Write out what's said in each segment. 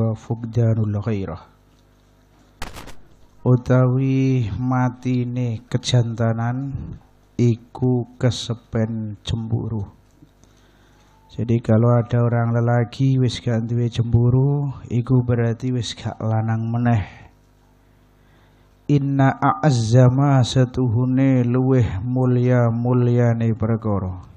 wa kairah, ghairah utawi matine kejantanan iku kesepen cemburu jadi kalau ada orang lelaki wis gak duwe cemburu iku berarti wis gak lanang meneh inna a'azzama satuhune luweh mulia mulyane perkara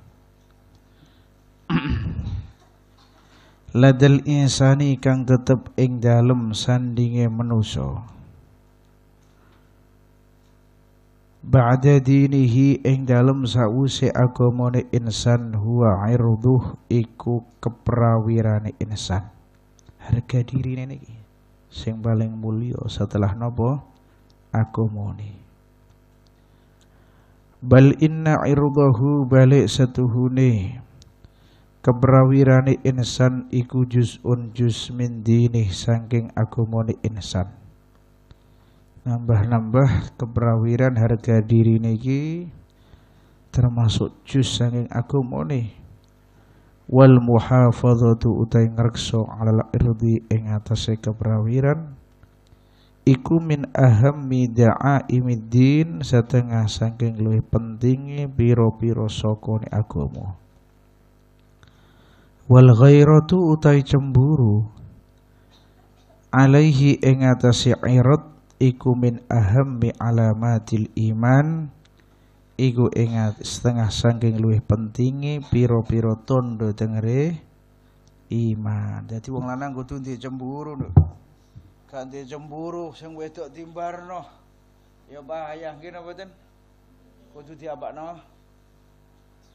ladal insani kang tetep ing dalem sandinge manusa ba'da dinihi ing dalem sawuse agamane insan huwa irduh iku keprawirane insan harga diri nenek sing paling mulia setelah nopo agamane bal inna irdahu balik setuhune keprawirane insan iku juzun juz min dinih saking agamane insan nambah-nambah keprawiran harga diri niki termasuk juz saking agamane wal muhafadzatu utai ngrekso alal irdi ing atase keprawiran iku min ahammi imidin setengah saking luwih pentingi biro-biro sokone agama wal ghairatu utai cemburu alaihi ing atase irat iku min ahammi alamatil iman iku ing setengah saking luwih pentingi piro pira tondo dengere iman dadi wong lanang kudu duwe cemburu lho gak cemburu sing wedok timbarno ya bahaya ngene mboten kudu diabakno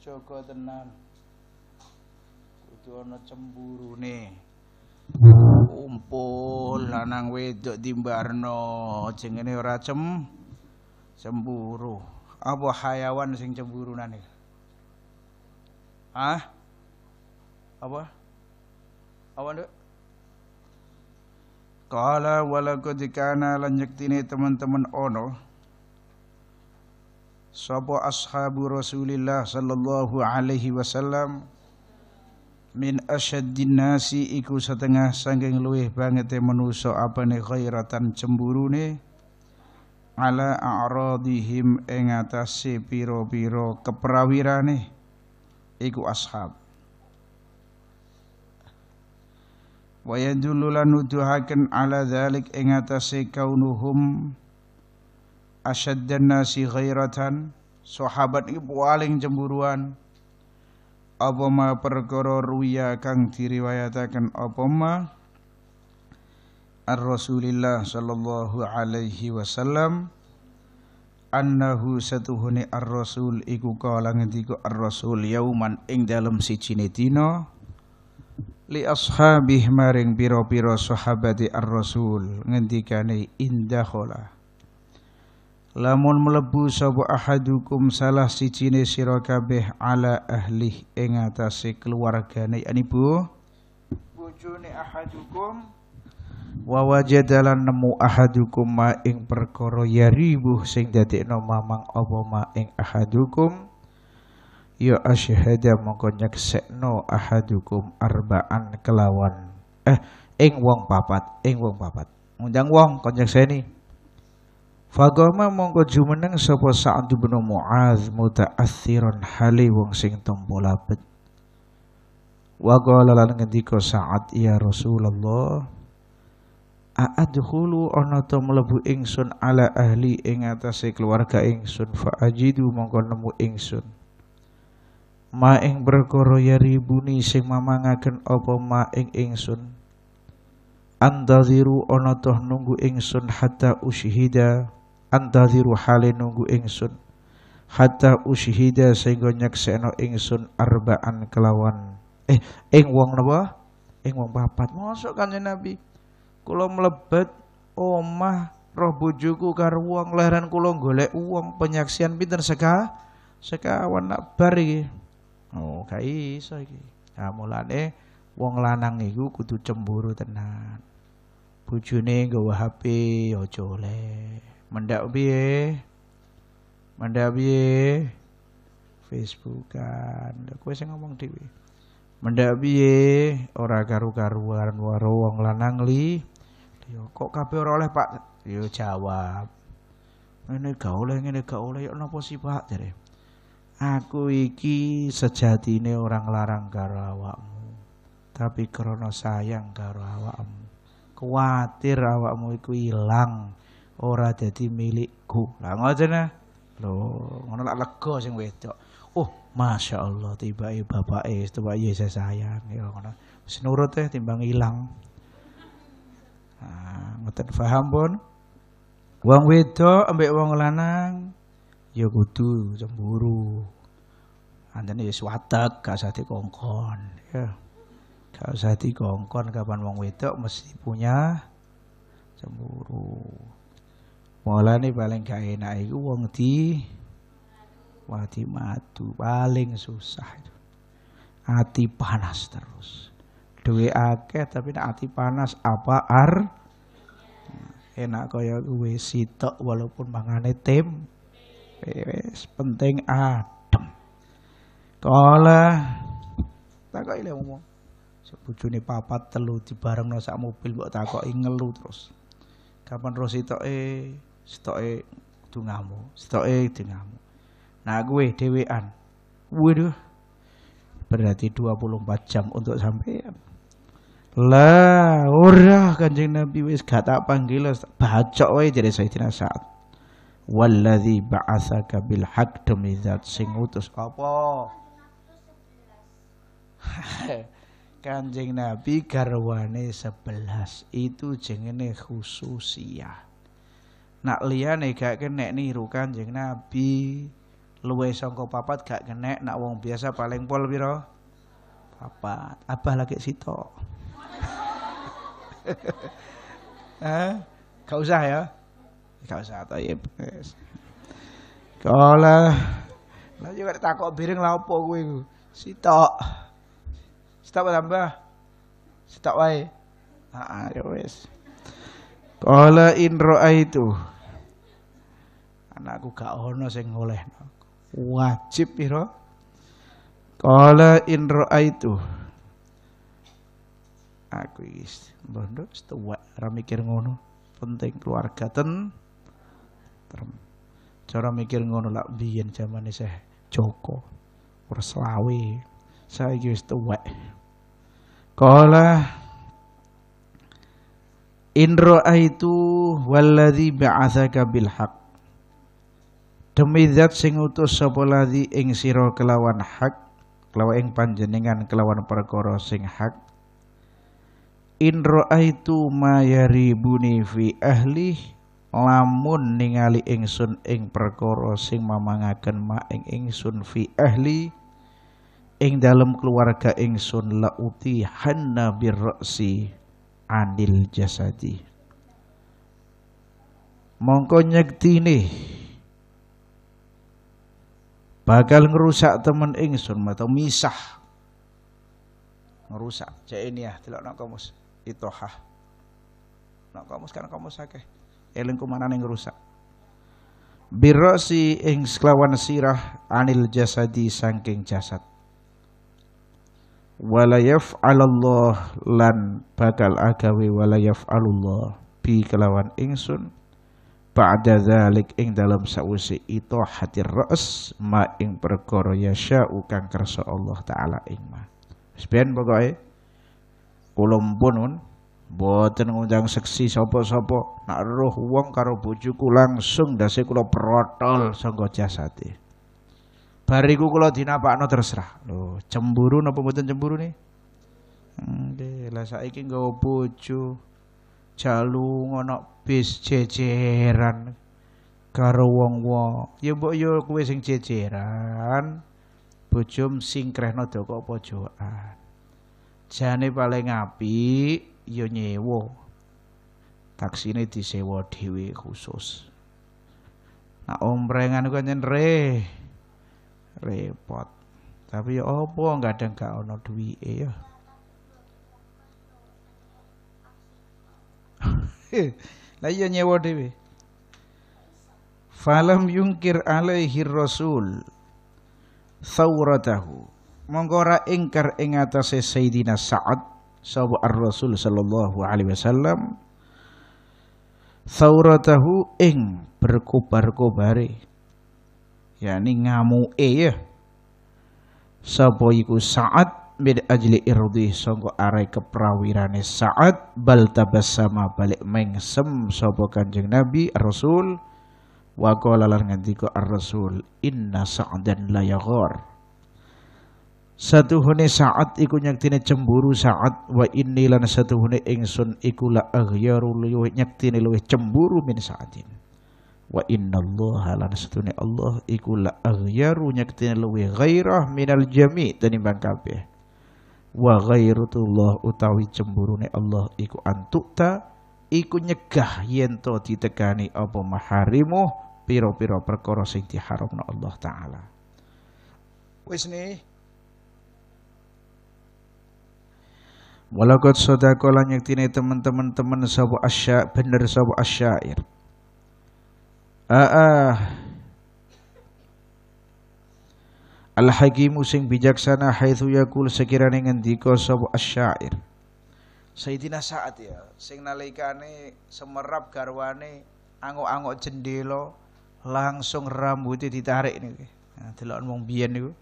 jaga tenan kudu ana cemburune kumpul hmm. lanang wedok dimbarno, jengene ora cem cemburu apa hayawan sing nane? Hah? Apa? Apa nduk? Kala walakad kana lan yektine teman-teman ono Sopo ashabu Rasulillah sallallahu alaihi wasallam min asyaddin nasi iku setengah sangking luwih bangete manusa apane cemburu cemburune ala a'radihim ing atase piro pira keperawirane iku ashab wa yadullu lanuduhaken ala dzalik ing atase kaunuhum asyaddan nasi ghairatan sahabat iku paling cemburuan apa ma perkara ruya kang diriwayataken apa ma Ar-Rasulillah sallallahu alaihi wasallam annahu satuhune ar-rasul iku kala ngendika ar-rasul yauman ing dalem sijine dina li ashabih maring pira-pira sahabati ar-rasul ngendikane indakhala lamun mlebu sapa ahadukum salah sijine sira kabeh ala ahlih ing atase keluargane yani bu bojone ahadukum wa wajadalan nemu ahadukum ma ing perkara yaribuh sing dadekno mamang apa ma ing ahadukum ya asyhada mongko no ahadukum arbaan kelawan eh ing wong papat ing wong papat ngundang wong kon nyekseni Fagoma mongko jumeneng sapa Sa'd bin Mu'adz muta'assiran hali wong sing tempo labet. Wa qala lan ngendika Sa'ad ya Rasulullah A'adkhulu ana to mlebu ingsun ala ahli ing atase keluarga ingsun fa ajidu mongko nemu ingsun. Ma ing perkara yaribuni sing mamangaken apa ma ing ingsun. Andaziru ana toh nunggu ingsun hatta usyhida antaziru hale nunggu ingsun hatta usyhida sehingga nyakseno ingsun arbaan kelawan eh ing wong napa ing wong papat mosok kanjeng Nabi kula mlebet omah roh bojoku karo wong leheran kula golek wong penyaksian pinten seka sekawan nak bar iki oh gak iso iki nah, mulane wong lanang iku kudu cemburu tenan bojone nggawa HP aja oleh Mendak biye Mendak biye Facebookan. Lha kowe saya ngomong dhewe. Mendak orang Ora garu garuan waro wong lanang li. Yo kok kape ora oleh Pak. Yo jawab. Ini gak oleh, ini gak oleh. Yo nopo sih Pak Jadi Aku iki sejati ini orang larang karo awakmu. Tapi krono sayang karo awakmu. Kuatir awakmu iku hilang ora jadi milikku. Lah nggak ah. Lho, ngono lak lega sing wedok. Oh, uh, Masya Allah tiba tibake tiba tibake Yesus iya, sayang ya ngono. Wis nurut ya, timbang ilang. Ah, ngoten paham pun. Wong wedok ambek wong lanang ya kudu cemburu. Antene ya wis watek, gak usah dikongkon, ya. Gak usah dikongkon kapan wong wedok mesti punya cemburu ni paling gak enak itu wong di wadi madu paling susah itu. Hati panas terus. Duwe akeh tapi nak hati panas apa ar nah, enak kaya gue sitok walaupun mangane tim eh, Wes penting adem kala kok le ngomong sebujune papat telu bareng sak mobil kok takoki ngelu terus kapan terus eh, setoke tungamu setoke tungamu Nah, gue dewean. Waduh. Berarti 24 jam untuk sampean. Lah, ora Kanjeng Nabi wis gak tak panggil, bacok wae dari Sayyidina Sa'ad. Walladzi ba'atsaka bil haqq demi zat sing utus apa? Kanjeng Nabi garwane 11 itu jenenge khususiah nak liyane gak kenek niru Kanjeng Nabi luwe sangka papat gak kenek nak wong biasa paling pol piro papat abah lagi sitok eh gak usah ya gak usah tayyib kala lah juga takok biring lah opo gue sito sitok sitok tambah sitok wae ah, ah ya Kala in itu, Anakku gak ono sing oleh Wajib piro? kala in itu, Aku iki bondo setua ora mikir ngono. Penting keluarga ten Cara mikir ngono lak biyen ini Syekh Joko. Ora Saiki wis tuwek. kala In ra'aitu walladhi ba'athaka kabil hak Demi zat sing utus sapa ladzi ing sira kelawan hak, kelawan ing panjenengan kelawan perkara sing hak. In ra'aitu mayari yaribuni fi ahli lamun ningali ingsun ing perkara sing mamangaken ma ing ingsun fi ahli ing dalam keluarga ingsun la hanna birrasi anil jasadi mongko ini bakal ngerusak temen ingsun atau misah ngerusak cek ini ya tidak nak kamus ha nak kamus kan kamus sakit, eling kumana yang ngerusak birasi ing sekelawan sirah anil jasadi sangking jasad Walayaf yaf'alallah lan bakal agawe walayaf yaf'alullah bi kelawan ingsun ba'da zalik ing dalam sausi itu hati ra's ma ing perkara yasya'u kang kersa Allah taala ing ma sepian pokoke kula punun boten ngundang seksi sopo-sopo, nak roh wong karo bojoku langsung dase kula protol sangga jasate Bariku kalau dinapakno terserah. lo cemburu napa mboten cemburu nih? Ndhe, lah saiki nggawa bojo jalu ngono bis jejeran karo wong-wong. Ya mbok yo ya kowe sing jejeran. Bojo singkrehno doko pojokan. Jane paling api ya nyewa. Taksine disewa dhewe khusus. Nah omprengan ku nyenreh repot tapi ya nggak ada nggak ono e ya lah iya nyewa dhewe falam yungkir alaihi rasul thawratahu mongkora ingkar ing Sayyidina Sa'ad sahabu Ar-Rasul sallallahu alaihi wasallam thawratahu ing berkubar-kubari yakni ngamuke ya sapa iku Sa'ad min ajli irdi sanggo arai keprawirane saat bal tabassama balik mengsem sapa Kanjeng Nabi Rasul wa qala lan ngendika Ar-Rasul inna Sa'dan la yaghar Satuhune saat iku nyektine cemburu saat wa inni lan satuhune ingsun iku la aghyaru luwih nyektine luwih cemburu min saatin wa Allah lan satune Allah ikulah la aghyaru nyaktene luwih ghairah minal jami tinimbang kabeh wa ghairatullah utawi cemburune Allah iku antukta iku nyegah yen to ditegani apa maharimu pira-pira perkara sing diharamna Allah taala wis nih Walakot sodako lan nyaktine teman-teman teman sabu asya bener sapa asyair Aa Al Hakim sing bijaksana haitsu yakul sekirane ngendika sapa asyair Sayyidina saat ya sing nalikane semerap garwane angok-angok jendela langsung rambutnya ditarik nih. nah, Delokan wong biyen niku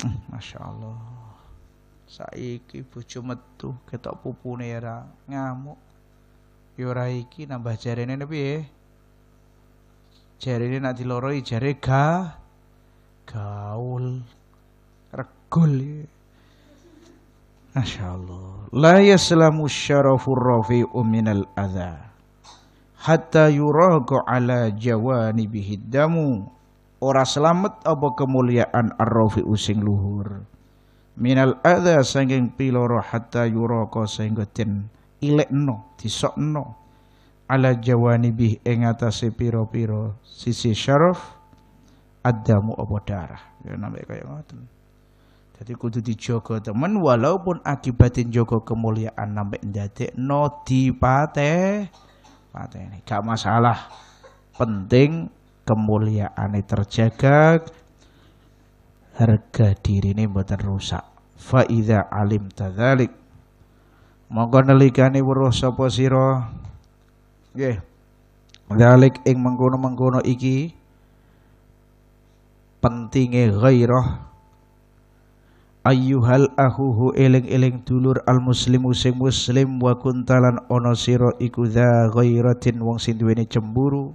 hmm, Masya Allah saiki bojo metu ketok pupune ya ngamuk yo iki nambah jarene piye jari ini nak diloroi jari ga gaul regul Masya Allah la yaslamu syarafur rafi'u al adha hatta yuraku ala jawanibihi damu ora selamat apa kemuliaan ar-rafi'u sing luhur minal adha sanging piloro hatta yuraka sehingga den ilekno disokno ala jawanibih ing atase piro-piro sisi syaraf adamu apa darah ya namanya kaya ngoten jadi kudu dijogo temen walaupun akibatin jogo kemuliaan nampak ndadek no dipate pate ini gak masalah penting kemuliaan ini terjaga harga diri ini bukan rusak faida alim tadzalik monggo nelikani weruh sapa sira Nggih. Dalik ing mengkono-mengkono iki pentinge ghairah ayyuhal ahuhu eling-eling dulur al muslimu sing muslim wa kuntalan onosiro siro iku dza ghairatin wong sing cemburu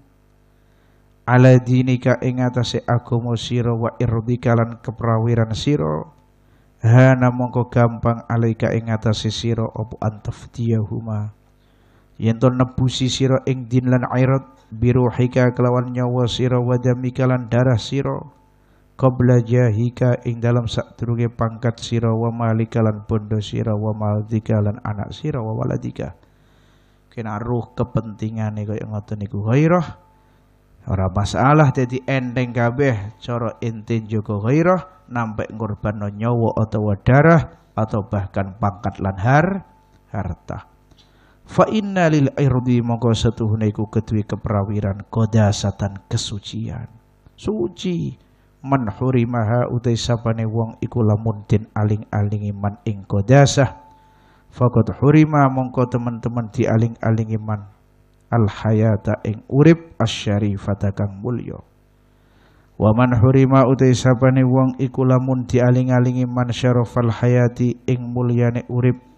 ala dinika ing atase agama sira wa irdika keprawiran siro hana mongko gampang alaika ing siro sira apa huma yen to nebusi sira ing din lan airat biruhika kelawan nyawa sira wa damika lan darah sira qabla jahika ing dalam sadurunge pangkat siro wa malika lan bondo sira wa maldika anak siro wa waladika kena ruh kepentingane kaya ngoten niku ghairah ora masalah jadi endeng kabeh coro intin joko ghairah nampak ngorbanno nyawa atau darah atau bahkan pangkat lan har harta fa inna lil irdi mongko setuhune iku kedue keperawiran kodasatan kesucian suci man hurimaha utai sapane wong iku lamun din aling-alingi man ing Fa faqad hurima mongko teman-teman di aling alingi man al hayata ing urip asyarifata kang mulya wa man hurima utai sapane wong iku lamun aling alingi man syarofal hayati ing mulyane urip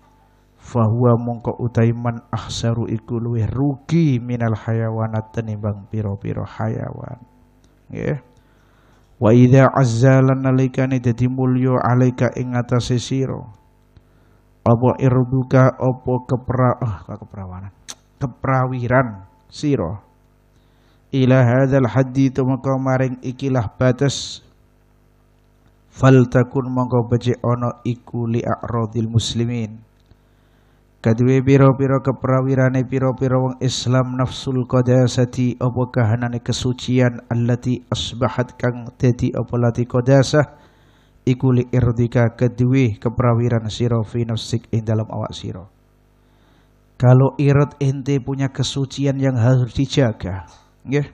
fahuwa mongko utaiman ahsaru iku luwih rugi minal hayawanat tenimbang piro-piro hayawan nggih wa idza azzalan nalikane dadi mulya alaika ing atase sira apa irbuka apa kepra ah, oh, keperawanan keprawiran sira ila hadzal haddi tumeka maring ikilah batas fal takun mongko becik ana iku li a'radil muslimin kadwe piro-piro keprawirane piro-piro wong Islam nafsul qadasati apa kahanane kesucian allati asbahat kang tadi apa lati kodasa ikuli irdika kedue keprawiran siro fi nafsik in dalam awak siro. Kalau irat ente punya kesucian yang harus dijaga, nggih.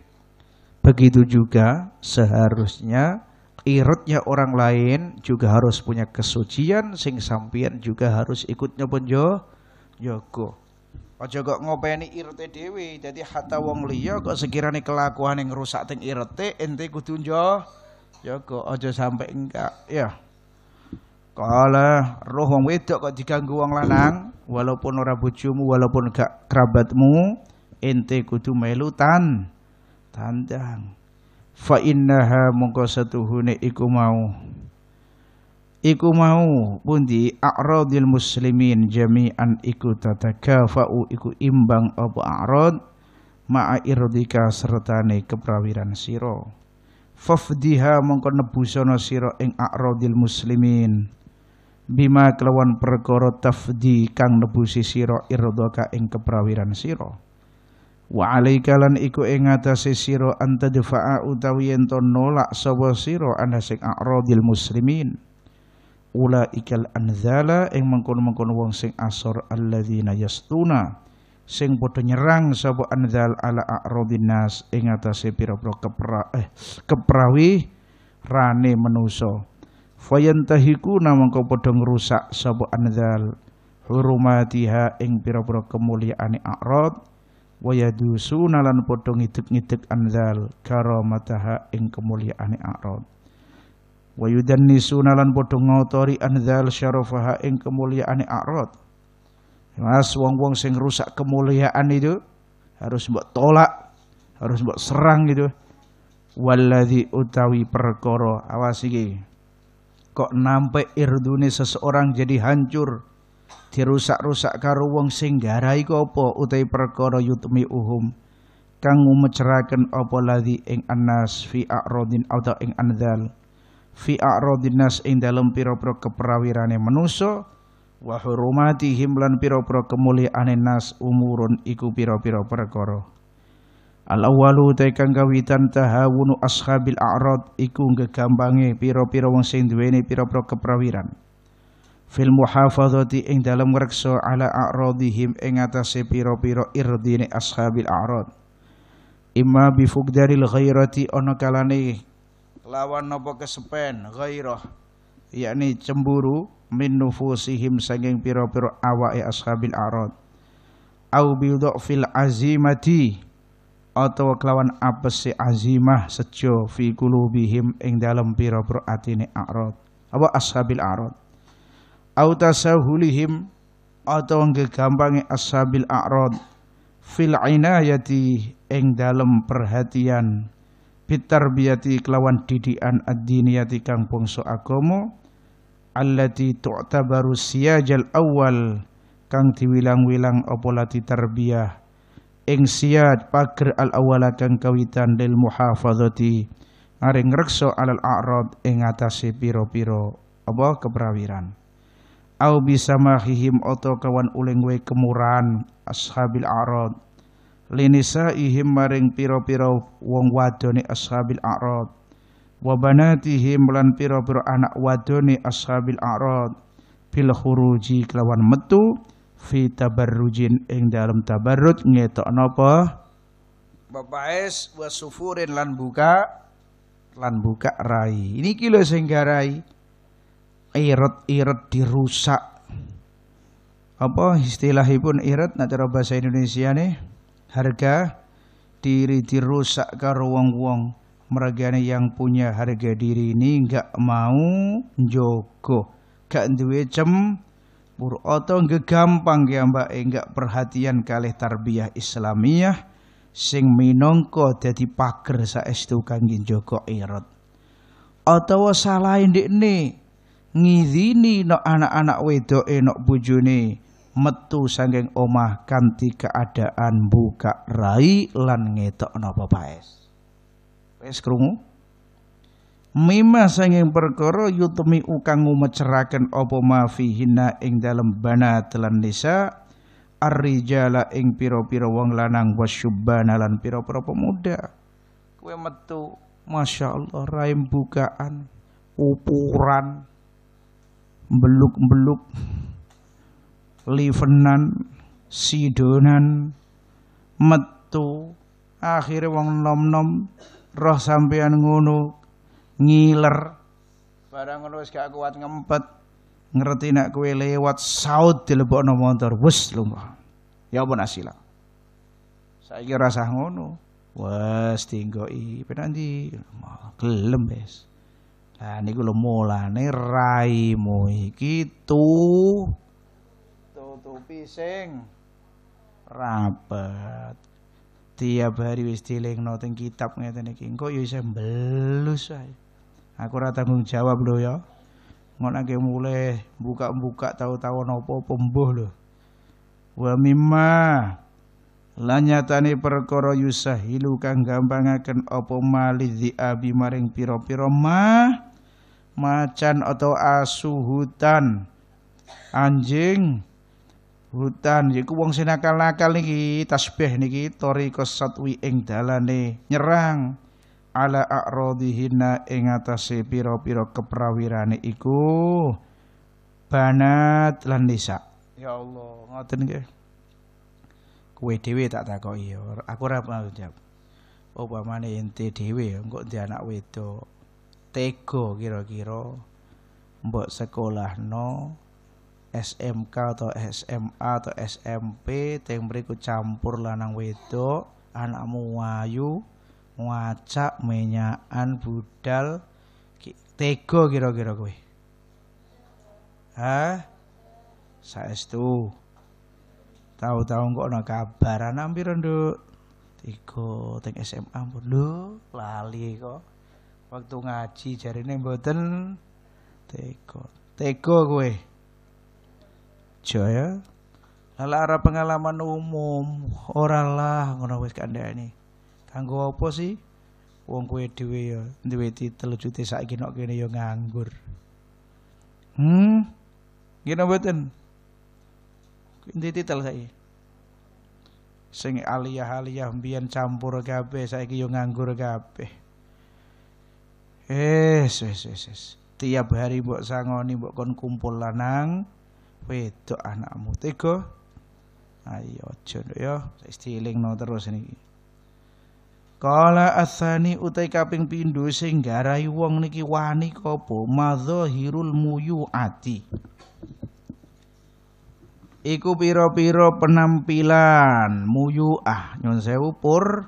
Begitu juga seharusnya iratnya orang lain juga harus punya kesucian sing sampian juga harus ikut nyoponjo jaga. Ya, aja kok ngopeni irte dhewe. jadi hata wong liyo kok sekirane kelakuan yang rusak teng irte ente kudu jaga ya, aja sampai enggak ya. Kala roh wong wedok kok diganggu wong lanang walaupun ora bojomu walaupun gak kerabatmu ente kudu melutan tandang fa innaha mungko satuhune iku mau iku mau pundi a'radil muslimin jami'an iku tatakafa'u iku imbang apa a'rad ma'a irdika sertane keprawiran sira fafdiha mongko nebusana sira ing a'radil muslimin bima kelawan perkara tafdi kang nebusi siro irdaka ing keprawiran siro wa alaikalan iku ing atase sira antadfa'a utawi yen nolak sapa siro anda sing a'radil muslimin ula ikal anzala ing mengkon-mengkon wong sing asor alladzina yastuna sing padha nyerang sapa anzal ala a'rodinas ing atase pira-pira kepra eh keprawi rane manusa fayantahiku namung padha ngrusak sapa anzal hurumatiha ing pira-pira kemuliaane a'rod wayadusuna lan padha ngidek-ngidek anzal karomataha ing kemuliaane a'rod wa yudannisuna lan padha ngotori anzal syarafaha ing kemuliaane arad Mas wong-wong sing rusak kemuliaan itu harus mbok tolak, harus mbok serang gitu. walladzi utawi perkoro awas iki. Kok nampak irdune seseorang jadi hancur, dirusak-rusak karo wong sing garai apa utawi perkara yutmi uhum kang ngumeceraken apa ladhi ing annas fi a'radin atau ing anzal fi a'radin nas ing dalem pira-pira keprawirane manusa wa hurumatihim lan pira-pira kemuliaane nas umurun iku pira-pira perkara al awwalu kang kawitan tahawunu ashabil a'rad iku gegambange pira-pira wong sing duweni pira-pira keprawiran fil muhafazati ing dalem ngrekso ala a'radihim ing atase pira-pira irdine ashabil a'rad imma bifugdaril ghairati ana kalane lawan nopo kesepen ghairah yakni cemburu min nufusihim saking pira-pira awake ashabil arad au bi fil azimati atau kelawan si azimah sejo fi kulubihim ing dalam pira-pira atine arad apa ashabil arad au tasahulihim atau ngegampangi ashabil arad fil inayati ing dalam perhatian bitarbiyati kelawan didi'an ad-diniyati kang bangsa agama allati tu'tabaru siyajal awal kang diwilang-wilang apa lati tarbiyah ing siyad pager al awala kang kawitan lil muhafazati areng reksa alal a'rad ing atase pira-pira apa keperawiran au bisa mahihim oto kawan ulengwe we kemuran ashabil a'rad linisa ihim maring piro-piro wong wadoni ashabil a'rad wa banatihim lan piro-piro anak wadoni ashabil a'rad bil khuruji kelawan metu fi tabarrujin ing dalam tabarrut ngetok napa bapaes wa sufurin lan buka lan buka rai ini kilo sehingga rai irat iret dirusak apa istilahipun iret nak cara bahasa Indonesia nih harga diri dirusak karo wong-wong meragane yang punya harga diri ini nggak mau njogo gak duwe cem pur oto gampang ya mbak enggak eh, perhatian kali tarbiyah islamiyah sing minongko jadi pager saestu kangge joko irot atau salah ndekne ngizini no anak-anak wedoke enok eh, bojone metu sangking omah kanti keadaan buka rai lan nopo paes paes krungu? Mima sanggeng perkara yutemi ukang ngumeceraken opo ma hina ing dalem bana telan nisa arrijala ing piro-piro wong lanang wasyubana lan piro piro pemuda. Kue metu, Masya Allah, raim bukaan, upuran beluk-beluk. Livenan, Sidonan, metu, akhirnya wong nom-nom, roh sampean ngono, ngiler, barang ngono wis gak kuat ngempet, ngerti nak kue lewat saut dilebokno motor, wis lumrah. Ya apa nasila. Saiki rasah ngono. Wes tinggoi penanti gelem wis. Lah niku lho mulane raimu iki tuh Upi sing rapet. Tiap hari wis dilingno teng kitab ngeten iki. Engko yo ya isih ae. Aku ora tanggung jawab lho ya. Ngonake mulai buka-buka tahu-tahu nopo pembuh lho. Wa mimma lanyatane perkara yusahilu kang akan opo malizi abi maring piro-piro ma macan atau asuh hutan anjing hutan yaiku wong sing nakal-nakal niki tasbih niki tariqas satwi ing dalane nyerang ala aqradihinna ing atase pira-pira keprawirane iku banat lan nisa ya Allah ngoten nggih kowe dhewe tak takoki ya. aku ora paham jawab upamane ente dhewe engko di anak wedok tega kira-kira mbok no. SMK atau SMA atau SMP yang berikut campur lanang wedok anakmu wayu ngacak menyaan budal tego kira-kira kowe Hah saestu tahu-tahu kok ana kabar anak piro nduk tiga teng SMA pun lho lali kok waktu ngaji jarine mboten teko teko kowe kerja ya Lala arah pengalaman umum ora lah ngono wis kandhane kanggo apa sih wong kowe dhewe ya duwe titel jute saiki nok kene ya nganggur hmm ngene mboten Inti titel saiki sing aliyah-aliyah mbiyen campur kabeh saiki ya nganggur kabeh Eh, wis wis wis. Tiap hari mbok sangoni mbok kon kumpul lanang, wedok anakmu tega ayo ah, iya, aja nduk ya no terus niki Kala asani utai kaping pindho sing garai wong niki wani kopo madzahirul ati. Iku piro-piro penampilan muyuah ah sewu pur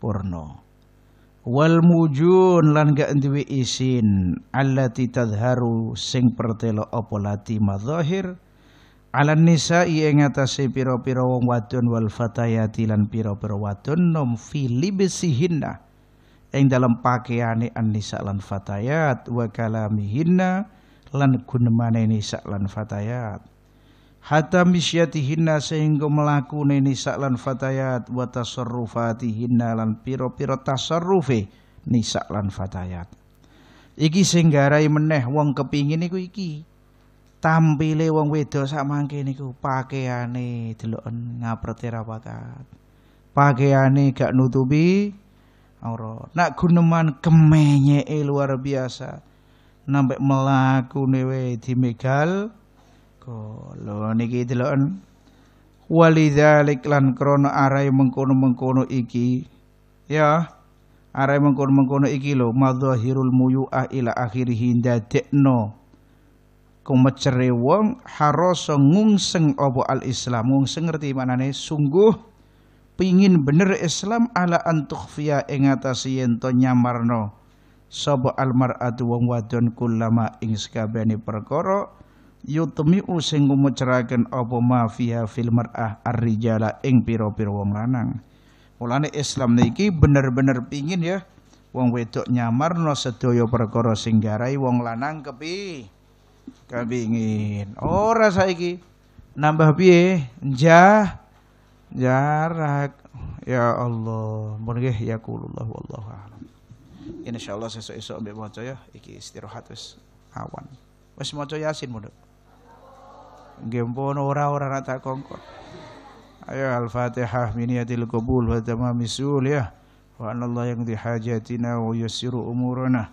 purno wal mujun lan gak duwe isin allati tadharu sing pertelo apa lati madzahir ala nisa ing atase pira-pira wong wadon wal fatayati lan pira-pira wadon nom fi libsihinna ing dalam pakaiane an-nisa lan fatayat wa kalamihinna lan gunemane nisa lan fatayat hatta misyatihinna sehingga melaku nisak lan fatayat wa tasarrufatihinna lan piro-piro tasarrufi nisak lan fatayat iki singgarai meneh wong kepingin iku iki tampile wong wedok sak mangke niku pakaiane deloken ngaprete ra pakat pakaiane gak nutupi aurat nak guneman kemenye luar biasa Nampak melaku newe megal. Lho niki deloken walidzalik lan krana arai mengkono-mengkono iki ya arai mengkono-mengkono iki lho madzahirul muyu'ah ila akhirih dadekno kumecere wong haroso ngungseng apa al Islam ngungseng ngerti manane sungguh pingin bener Islam ala antukhfiya ing atase to nyamarno sapa al mar'atu wong wadon kulama ing sakabehane perkara yutmi'u sing ngumecerake apa ma fiha fil mar'ah ar-rijala ing pira-pira wong lanang. Mulane Islam niki bener-bener pingin ya wong wedok nyamarno sedaya perkara sing garai wong lanang kepi kepingin. Ora saiki nambah piye? Jah jarak. Ya Allah, mun nggih kulullah wallahu a'lam. Insyaallah sesuk-esuk mbek maca ya iki istirahat wis awan. Wis maca Yasin mundur gempono ora-ora nak tak kongkon ayo al-fatihah miniatil qabul wa tamamis ya wa anallah yang dihajatina wa yassiru umurana